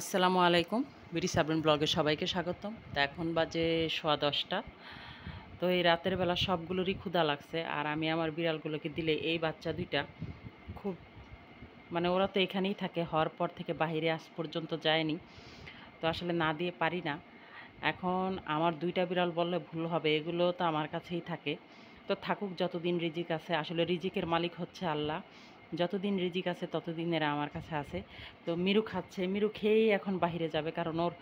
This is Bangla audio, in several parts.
আসসালামু আলাইকুম বিডি সাবরিন ব্লগে সবাইকে স্বাগতম তো এখন বাজে সোয়া দশটা তো এই রাতের বেলা সবগুলোরই ক্ষুধা লাগছে আর আমি আমার বিড়ালগুলোকে দিলে এই বাচ্চা দুইটা খুব মানে ওরা তো এখানেই থাকে হওয়ার পর থেকে বাহিরে আস পর্যন্ত যায়নি তো আসলে না দিয়ে পারি না এখন আমার দুইটা বিড়াল বললে ভুল হবে এগুলো তো আমার কাছেই থাকে তো থাকুক যতদিন রিজিক আছে আসলে রিজিকের মালিক হচ্ছে আল্লাহ যতদিন রিজিক আছে ততদিন এরা আমার কাছে আছে তো মিরু খাচ্ছে মিরু খেয়েই এখন বাহিরে যাবে কারণ ওর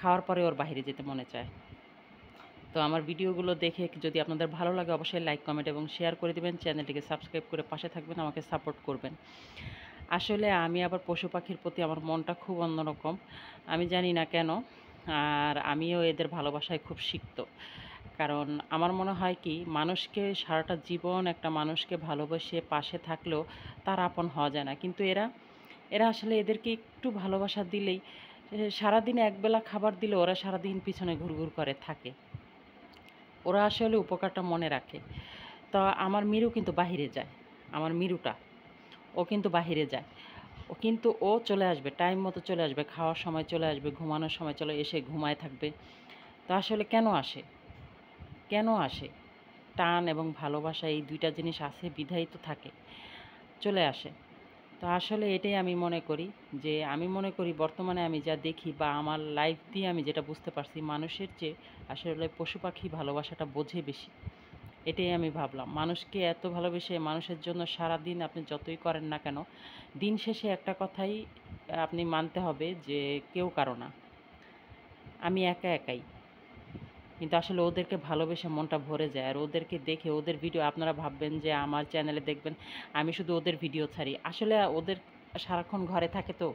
খাওয়ার পরে ওর বাহিরে যেতে মনে চায় তো আমার ভিডিওগুলো দেখে যদি আপনাদের ভালো লাগে অবশ্যই লাইক কমেন্ট এবং শেয়ার করে দেবেন চ্যানেলটিকে সাবস্ক্রাইব করে পাশে থাকবেন আমাকে সাপোর্ট করবেন আসলে আমি আবার পশু পাখির প্রতি আমার মনটা খুব অন্যরকম আমি জানি না কেন আর আমিও এদের ভালোবাসায় খুব শিখত কারণ আমার মনে হয় কি মানুষকে সারাটা জীবন একটা মানুষকে ভালোবেসে পাশে থাকলেও তার আপন হওয়া যায় না কিন্তু এরা এরা আসলে এদেরকে একটু ভালোবাসা দিলেই সারাদিন একবেলা খাবার দিলে ওরা সারাদিন পিছনে ঘুরঘুর করে থাকে ওরা আসলে উপকারটা মনে রাখে তা আমার মিরু কিন্তু বাহিরে যায় আমার মিরুটা ও কিন্তু বাহিরে যায় ও কিন্তু ও চলে আসবে টাইম মতো চলে আসবে খাওয়ার সময় চলে আসবে ঘুমানোর সময় চলে এসে ঘুমায় থাকবে তো আসলে কেন আসে কেন আসে টান এবং ভালোবাসা এই দুইটা জিনিস আছে বিধায়িত থাকে চলে আসে তো আসলে এটাই আমি মনে করি যে আমি মনে করি বর্তমানে আমি যা দেখি বা আমার লাইফ দিয়ে আমি যেটা বুঝতে পারছি মানুষের চেয়ে আসলে পশু পাখি ভালোবাসাটা বোঝে বেশি এটাই আমি ভাবলাম মানুষকে এত ভালোবেসে মানুষের জন্য সারা দিন আপনি যতই করেন না কেন দিন শেষে একটা কথাই আপনি মানতে হবে যে কেউ কারো না আমি একা একাই কিন্তু আসলে ওদেরকে ভালোবেসে মনটা ভরে যায় আর ওদেরকে দেখে ওদের ভিডিও আপনারা ভাববেন যে আমার চ্যানেলে দেখবেন আমি শুধু ওদের ভিডিও ছাড়ি আসলে ওদের সারাক্ষণ ঘরে থাকে তো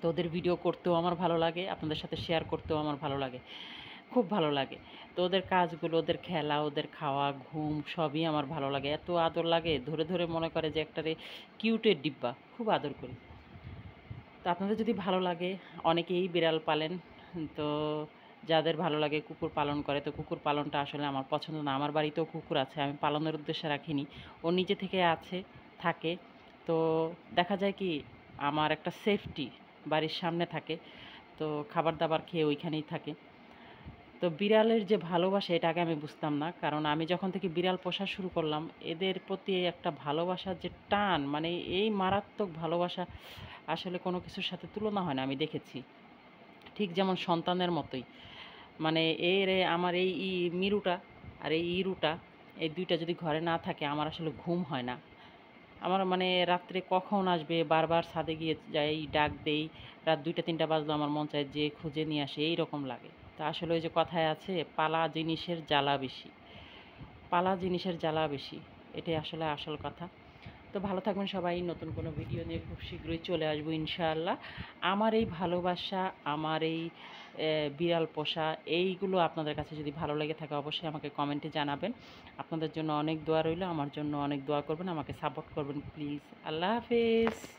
তো ওদের ভিডিও করতেও আমার ভালো লাগে আপনাদের সাথে শেয়ার করতেও আমার ভালো লাগে খুব ভালো লাগে তো ওদের কাজগুলো ওদের খেলা ওদের খাওয়া ঘুম সবই আমার ভালো লাগে এত আদর লাগে ধরে ধরে মনে করে যে একটা রে কিউটের ডিব্বা খুব আদর করি তো আপনাদের যদি ভালো লাগে অনেকেই বিড়াল পালেন তো যাদের ভালো লাগে কুকুর পালন করে তো কুকুর পালনটা আসলে আমার পছন্দ না আমার বাড়িতেও কুকুর আছে আমি পালনের উদ্দেশ্যে রাখিনি ও নিজে থেকে আছে থাকে তো দেখা যায় কি আমার একটা সেফটি বাড়ির সামনে থাকে তো খাবার দাবার খেয়ে ওইখানেই থাকে তো বিড়ালের যে ভালোবাসা এটা আগে আমি বুঝতাম না কারণ আমি যখন থেকে বিড়াল পোষা শুরু করলাম এদের প্রতি একটা ভালোবাসার যে টান মানে এই মারাত্মক ভালোবাসা আসলে কোনো কিছুর সাথে তুলনা হয় না আমি দেখেছি ঠিক যেমন সন্তানের মতোই মানে এর আমার এই মিরুটা আর এই ইরুটা এই দুইটা যদি ঘরে না থাকে আমার আসলে ঘুম হয় না আমার মানে রাত্রে কখন আসবে বারবার ছাদে গিয়ে যাই ডাক দেই রাত দুইটা তিনটা বাজলো আমার মন চায় যে খুঁজে নিয়ে আসে এই রকম লাগে তা আসলে ওই যে কথায় আছে পালা জিনিসের জ্বালা বেশি পালা জিনিসের জ্বালা বেশি এটাই আসলে আসল কথা তো ভালো থাকবেন সবাই নতুন কোনো ভিডিও নিয়ে খুব শীঘ্রই চলে আসবো ইনশাআল্লাহ আমার এই ভালোবাসা আমার এই বিড়াল পোষা এইগুলো আপনাদের কাছে যদি ভালো লেগে থাকে অবশ্যই আমাকে কমেন্টে জানাবেন আপনাদের জন্য অনেক দোয়া রইল আমার জন্য অনেক দোয়া করবেন আমাকে সাপোর্ট করবেন প্লিজ আল্লাহ হাফেজ